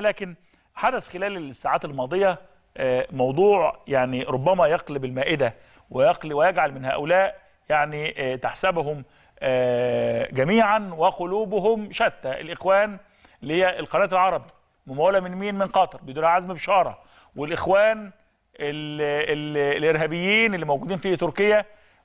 لكن حدث خلال الساعات الماضية آه، موضوع يعني ربما يقلب المائدة ويقل ويجعل من هؤلاء يعني آه، تحسبهم آه، جميعا وقلوبهم شتى الإخوان اللي هي القناة العربي ممولة من مين من قطر بدون عزم بشارة والإخوان الـ الـ الإرهابيين اللي موجودين في تركيا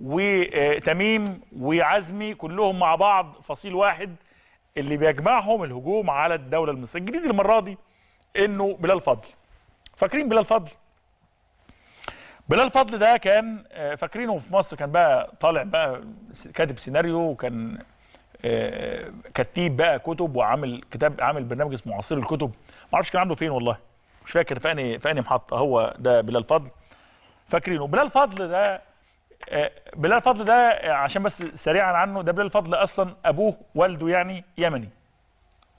وتميم وعزمي كلهم مع بعض فصيل واحد اللي بيجمعهم الهجوم على الدوله المصريه الجديد المره دي انه بلال فضل فاكرين بلال فضل بلال فضل ده كان آه، فاكرينه في مصر كان بقى طالع بقى كاتب سيناريو وكان آه، كتيب بقى كتب وعامل كتاب عامل برنامج اسمه عصير الكتب ما اعرفش كان عامله فين والله مش فاكر في انهي في انهي محطه هو ده بلال فضل فاكرينه بلال فضل ده آه، بلال الفضل ده آه، عشان بس سريعا عنه ده بلال الفضل اصلا ابوه والده يعني يمني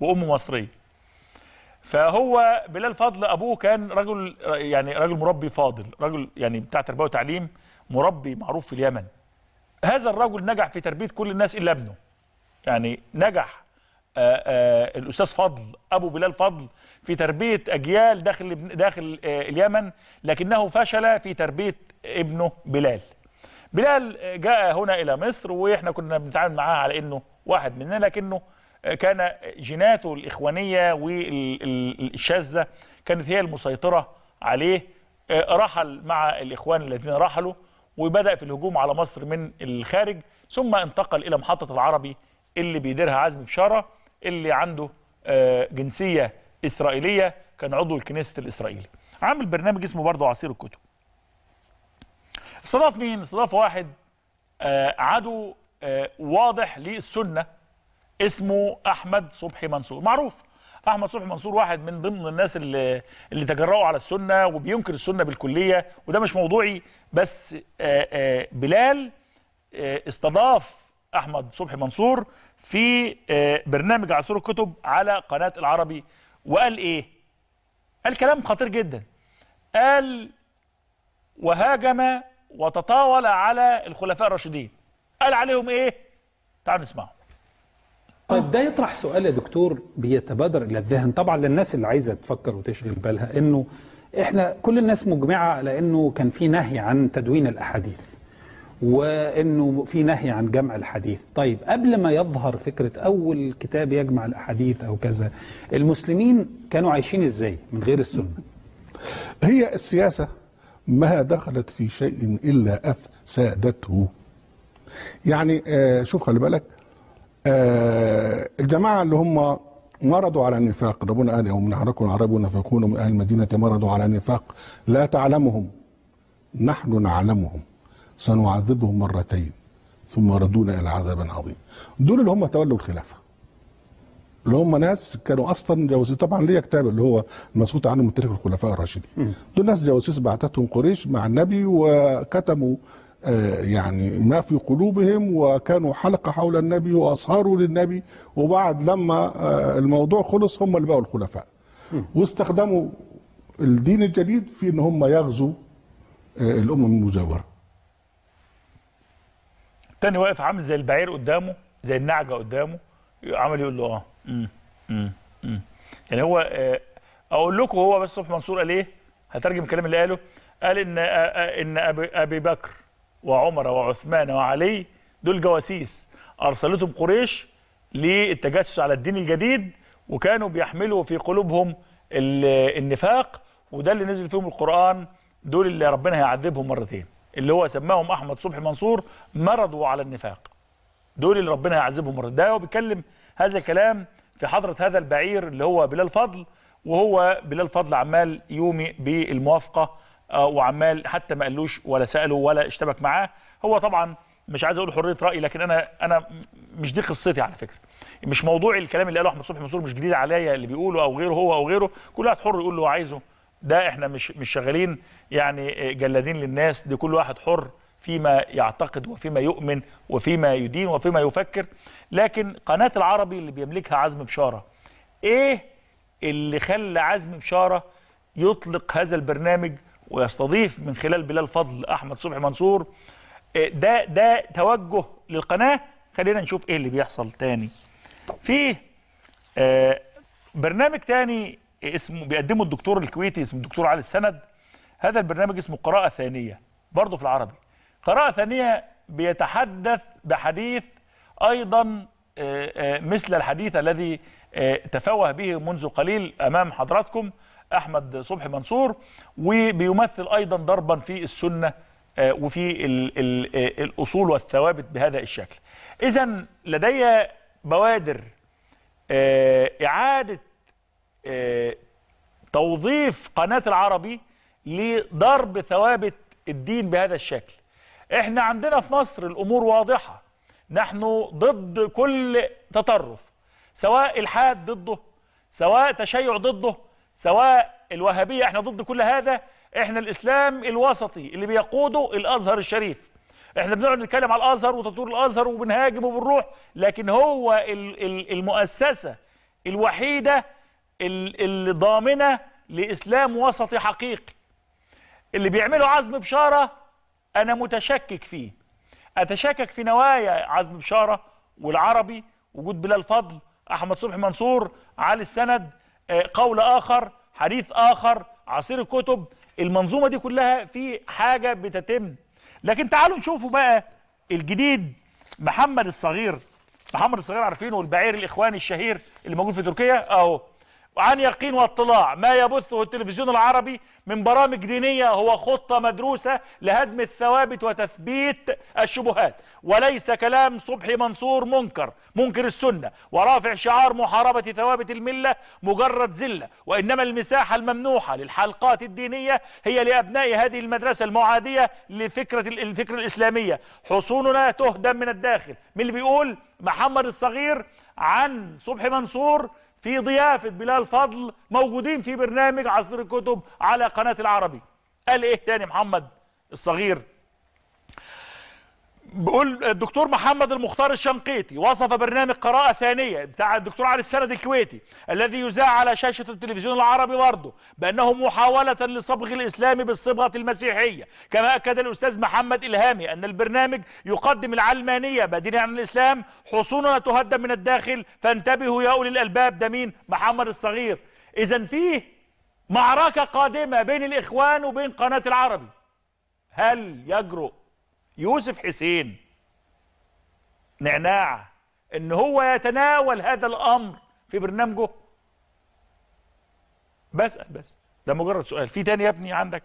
وامه مصريه فهو بلال فضل ابوه كان رجل يعني رجل مربي فاضل رجل يعني بتاع تربيه وتعليم مربي معروف في اليمن هذا الرجل نجح في تربيه كل الناس الا ابنه يعني نجح آآ آه، آآ الاستاذ فضل ابو بلال فضل في تربيه اجيال داخل داخل اليمن لكنه فشل في تربيه ابنه بلال بلال جاء هنا الى مصر واحنا كنا بنتعامل معاه على انه واحد مننا لكنه كان جيناته الاخوانيه والشاذه كانت هي المسيطره عليه رحل مع الاخوان الذين رحلوا وبدا في الهجوم على مصر من الخارج ثم انتقل الى محطه العربي اللي بيديرها عزمي بشاره اللي عنده آه، جنسيه اسرائيليه كان عضو الكنيست الاسرائيلي عامل برنامج اسمه برضه عصير الكتب استضاف مين؟ استضاف واحد آه، عدو آه، واضح للسنه اسمه احمد صبحي منصور معروف احمد صبحي منصور واحد من ضمن الناس اللي اللي تجرأوا على السنه وبينكر السنه بالكليه وده مش موضوعي بس آه، بلال استضاف احمد صبحي منصور في برنامج عصور الكتب على قناه العربي وقال ايه؟ قال كلام خطير جدا قال وهاجم وتطاول على الخلفاء الراشدين قال عليهم ايه تعالوا نسمعه طيب ده يطرح سؤال يا دكتور بيتبادر الى الذهن طبعا للناس اللي عايزه تفكر وتشغل بالها انه احنا كل الناس مجمعه على انه كان في نهي عن تدوين الاحاديث وانه في نهي عن جمع الحديث طيب قبل ما يظهر فكره اول كتاب يجمع الاحاديث او كذا المسلمين كانوا عايشين ازاي من غير السنه هي السياسه ما دخلت في شيء إلا أفسادته يعني آه شوف خلي بالك آه الجماعة اللي هم مرضوا على النفاق ربنا قال يوم نعركم العرب ونفاقون من أهل المدينة مرضوا على النفاق لا تعلمهم نحن نعلمهم سنعذبهم مرتين ثم يردون إلى عذاب عظيم دول اللي هم تولوا الخلافة اللي هم ناس كانوا اصلا جواسيس طبعا ليا كتاب اللي هو المسكوت عنه من تاريخ الخلفاء الراشدين دول ناس جواسيس بعتتهم قريش مع النبي وكتموا آه، يعني ما في قلوبهم وكانوا حلقه حول النبي واصهروا للنبي وبعد لما آه، الموضوع خلص هم اللي بقوا الخلفاء واستخدموا الدين الجديد في ان هم يغزوا آه، الامم المجاوره. تاني واقف عامل زي البعير قدامه زي النعجه قدامه عمل يقول له اه يعني هو آه، اقول لكم هو بس صبحي منصور قال ايه هترجم الكلام اللي قاله قال ان آه، آه، ان ابي, أبي بكر وعمر وعثمان وعلي دول جواسيس ارسلتهم قريش للتجسس على الدين الجديد وكانوا بيحملوا في قلوبهم النفاق وده اللي نزل فيهم القران دول اللي ربنا هيعذبهم مرتين اللي هو سماهم احمد صبحي منصور مرضوا على النفاق دول اللي ربنا يعذبهم مرة ده هو بيتكلم هذا الكلام في حضرة هذا البعير اللي هو بلال فضل وهو بلال فضل عمال يومي بالموافقة آه، وعمال حتى ما قالوش ولا سأله ولا اشتبك معاه هو طبعا مش عايز اقول حريه راي لكن انا انا مش دي قصتي على فكره مش موضوعي الكلام اللي قاله احمد صبحي منصور مش جديد عليا اللي بيقوله او غيره هو او غيره كل واحد حر يقول اللي هو عايزه ده احنا مش مش شغالين يعني آه، جلادين للناس دي كل واحد حر فيما يعتقد وفيما يؤمن وفيما يدين وفيما يفكر لكن قناة العربي اللي بيملكها عزم بشارة ايه اللي خلى عزم بشارة يطلق هذا البرنامج ويستضيف من خلال بلال فضل احمد صبحي منصور إيه ده ده توجه للقناة خلينا نشوف ايه اللي بيحصل تاني في آه برنامج تاني اسمه بيقدمه الدكتور الكويتي اسمه الدكتور علي السند هذا البرنامج اسمه قراءة ثانية برضه في العربي قراءة ثانية بيتحدث بحديث أيضا آه، آه، مثل الحديث الذي آه، تفوه به منذ قليل أمام حضراتكم أحمد صبحي منصور وبيمثل أيضا ضربا في السنة وفي الأصول والثوابت بهذا الشكل إذا لدي بوادر إعادة توظيف قناة العربي لضرب ثوابت الدين بهذا الشكل احنا عندنا في مصر الامور واضحه نحن ضد كل تطرف سواء الحاد ضده سواء تشيع ضده سواء الوهابيه احنا ضد كل هذا احنا الاسلام الوسطي اللي بيقوده الازهر الشريف احنا بنقعد نتكلم على الازهر وتطوير الازهر وبنهاجم وبنروح لكن هو المؤسسه الوحيده اللي ضامنه لاسلام وسطي حقيقي اللي بيعملوا عزم بشاره أنا متشكك فيه أتشكك في نوايا عزمي بشارة والعربي وجود بلال فضل أحمد صبحي منصور علي السند آه، قول آخر حديث آخر عصير الكتب المنظومة دي كلها في حاجة بتتم لكن تعالوا نشوفوا بقى الجديد محمد الصغير محمد الصغير عارفينه البعير الإخواني الشهير اللي موجود في تركيا أهو وعن يقين واطلاع ما يبثه التلفزيون العربي من برامج دينية هو خطة مدروسة لهدم الثوابت وتثبيت الشبهات وليس كلام صبحي منصور منكر منكر السنة ورافع شعار محاربة ثوابت الملة مجرد زلة وإنما المساحة الممنوحة للحلقات الدينية هي لأبناء هذه المدرسة المعادية لفكرة الفكر الإسلامية حصوننا تهدم من الداخل من اللي بيقول محمد الصغير عن صبحي منصور في ضيافة بلال فضل موجودين في برنامج عصر الكتب على قناة العربي قال ايه تاني محمد الصغير بيقول الدكتور محمد المختار الشنقيطي وصف برنامج قراءة ثانية بتاع الدكتور علي السند الكويتي الذي يذاع على شاشة التلفزيون العربي برضه بأنه محاولة لصبغ الإسلام بالصبغة المسيحية كما أكد الأستاذ محمد إلهامي أن البرنامج يقدم العلمانية بديلا عن الإسلام حصوننا تهدم من الداخل فانتبهوا يا أولي الألباب ده مين محمد الصغير إذا فيه معركة قادمة بين الإخوان وبين قناة العربي هل يجرؤ يوسف حسين نعناع ان هو يتناول هذا الامر في برنامجه بسأل بس ده مجرد سؤال في تاني يا ابني عندك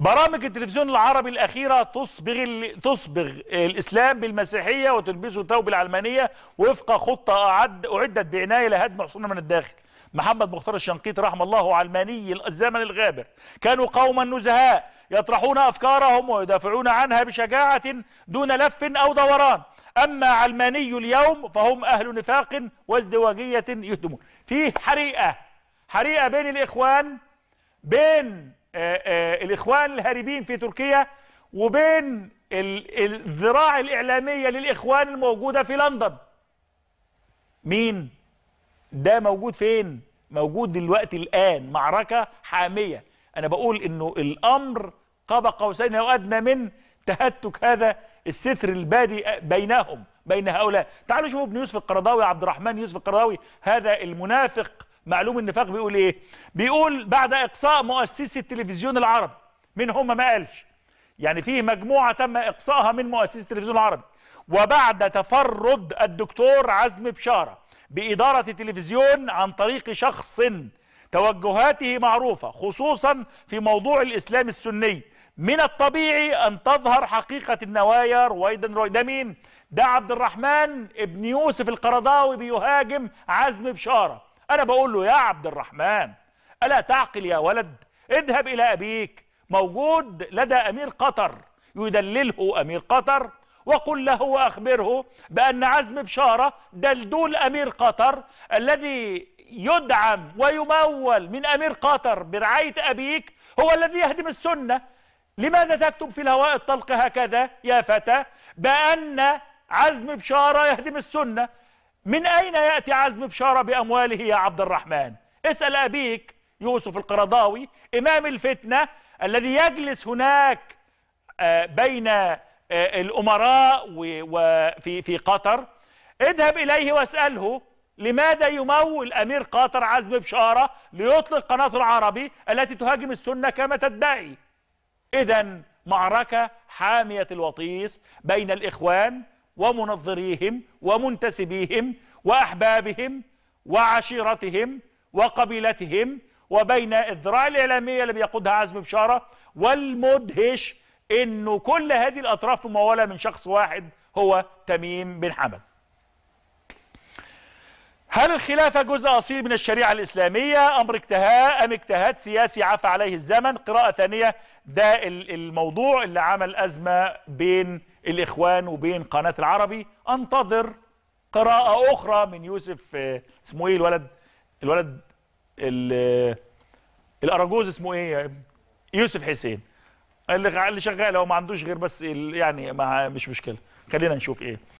برامج التلفزيون العربي الأخيرة تصبغ تصبغ الإسلام بالمسيحية وتلبسه ثوب العلمانية وفق خطة أعد... أعدت بعناية لهدم حصونها من الداخل محمد مختار الشنقيطي رحمه الله علماني الزمن الغابر كانوا قوما نزهاء يطرحون أفكارهم ويدافعون عنها بشجاعة دون لف أو دوران أما علماني اليوم فهم أهل نفاق وازدواجية يهدمون في حريقة حريقة بين الإخوان بين آآ آه، آآ آه، الإخوان الهاربين في تركيا وبين الذراع الإعلامية للإخوان الموجودة في لندن مين؟ ده موجود فين موجود دلوقتي الآن معركة حامية أنا بقول أنه الأمر قاب قوسين أو أدنى من تهتك هذا الستر البادي بينهم بين هؤلاء تعالوا شوفوا ابن يوسف القرضاوي عبد الرحمن يوسف القرضاوي هذا المنافق معلوم النفاق بيقول ايه بيقول بعد اقصاء مؤسسي التلفزيون العربي من هم ما قالش يعني فيه مجموعه تم اقصائها من مؤسسي التلفزيون العربي وبعد تفرد الدكتور عزمي بشاره بإدارة تلفزيون عن طريق شخص توجهاته معروفة خصوصا في موضوع الإسلام السني من الطبيعي أن تظهر حقيقة النوايا رويدا رويدا مين؟ ده عبد الرحمن ابن يوسف القرضاوي بيهاجم عزم بشارة أنا بقول له يا عبد الرحمن ألا تعقل يا ولد اذهب إلى أبيك موجود لدى أمير قطر يدلله أمير قطر وقل له وأخبره بأن عزم بشارة دلدول أمير قطر الذي يدعم ويمول من أمير قطر برعاية أبيك هو الذي يهدم السنة لماذا تكتب في الهواء الطلق هكذا يا فتى بأن عزم بشارة يهدم السنة من أين يأتي عزم بشارة بأمواله يا عبد الرحمن اسأل أبيك يوسف القرضاوي إمام الفتنة الذي يجلس هناك آه، بين آه، الأمراء وفي في قطر اذهب إليه واسأله لماذا يمول أمير قطر عزمي بشارة ليطلق قناة العربي التي تهاجم السنة كما تدعي إذا معركة حامية الوطيس بين الإخوان ومنظريهم ومنتسبيهم وأحبابهم وعشيرتهم وقبيلتهم وبين الذراع الإعلامية اللي بيقودها عزمي بشارة والمدهش انه كل هذه الاطراف ممولة من شخص واحد هو تميم بن حمد هل الخلافة جزء أصيل من الشريعة الإسلامية أمر اجتهاد أم اجتهاد سياسي عفى عليه الزمن قراءة ثانية ده الموضوع اللي عمل أزمة بين الإخوان وبين قناة العربي أنتظر قراءة أخرى من يوسف آه، اسمه إيه الولد الولد الأراجوز اسمه إيه يوسف حسين اللي اللي شغال هو ما عندوش غير بس يعني مش مشكله خلينا نشوف ايه